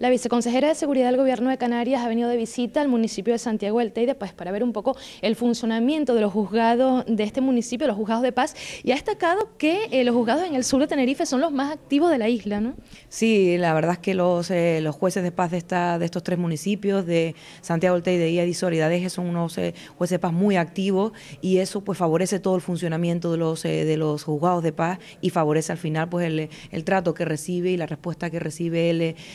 La viceconsejera de Seguridad del Gobierno de Canarias ha venido de visita al municipio de Santiago del Teide pues, para ver un poco el funcionamiento de los juzgados de este municipio, los juzgados de paz, y ha destacado que eh, los juzgados en el sur de Tenerife son los más activos de la isla, ¿no? Sí, la verdad es que los, eh, jueces de paz de, estos tres municipios, de Santiago del Teide y de y son unos eh, jueces de paz muy activos y eso pues favorece todo el funcionamiento de los, juzgados de paz y favorece al final pues el, trato que recibe y la respuesta que recibe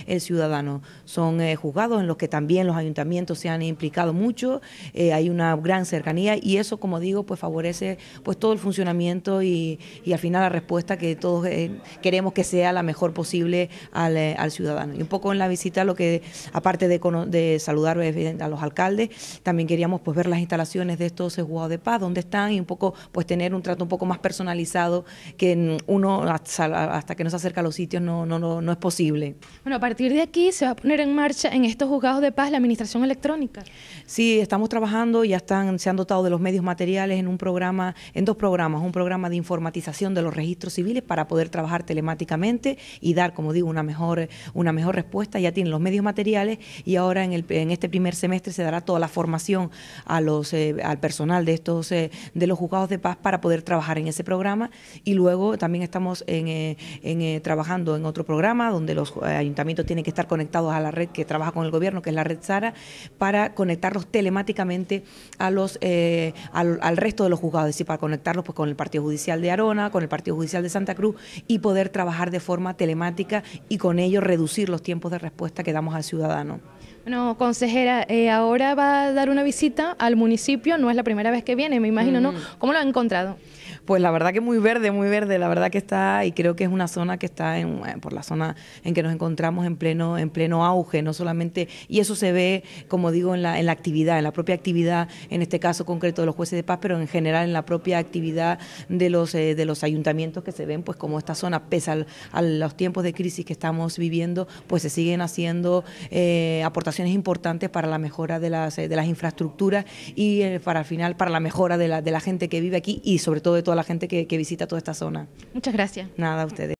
el ciudadano son eh, juzgados en los que también los ayuntamientos se han implicado mucho, eh, hay una gran cercanía y eso, como digo, pues favorece pues todo el funcionamiento y, al final la respuesta que todos eh, queremos que sea la mejor posible al, ciudadano. Y un poco en la visita lo que, aparte de, de saludar a los alcaldes, también queríamos pues ver las instalaciones de estos juzgados de paz, dónde están y un poco pues tener un trato un poco más personalizado que uno hasta, hasta que nos acerca a los sitios no, no, no, no es posible. Bueno, a partir de aquí se va a poner en marcha en estos juzgados de paz la administración electrónica. Sí, estamos trabajando, ya están, se han dotado de los medios materiales en un programa, en dos programas, un programa de informatización de los registros civiles para poder trabajar telemáticamente y dar, como digo, una mejor, una mejor respuesta. Ya tienen los medios materiales y ahora en, el, en este primer semestre se dará toda la formación a los, eh, al personal de estos eh, de los juzgados de paz para poder trabajar en ese programa. Y luego también estamos en, eh, trabajando en otro programa donde los ayuntamientos tienen que estar conectados a la red que trabaja con el gobierno, que es la red SARA, para conectarlos telemáticamente a los, eh, al, resto de los juzgados, es decir, para conectarlos pues, con el Partido Judicial de Arona, con el Partido Judicial de Santa Cruz y poder trabajar de forma telemática y con ello reducir los tiempos de respuesta que damos al ciudadano. Bueno, consejera, eh, ahora va a dar una visita al municipio, no es la primera vez que viene, me imagino, ¿no? Mm. ¿Cómo lo ha encontrado? pues la verdad que muy verde, muy verde, la verdad que está, y creo que es una zona que está eh, por la zona en que nos encontramos en pleno, en pleno auge, no solamente, y eso se ve, como digo, en la, en la actividad, en la propia actividad, en este caso concreto de los jueces de paz, pero en general en la propia actividad de los, eh, de los ayuntamientos que se ven, pues como esta zona, pese a los tiempos de crisis que estamos viviendo, pues se siguen haciendo eh, aportaciones importantes para la mejora de las, de las infraestructuras y para al final para la mejora de la, de la gente que vive aquí y sobre todo de toda la gente que, que visita toda esta zona. Muchas gracias. Nada, a ustedes.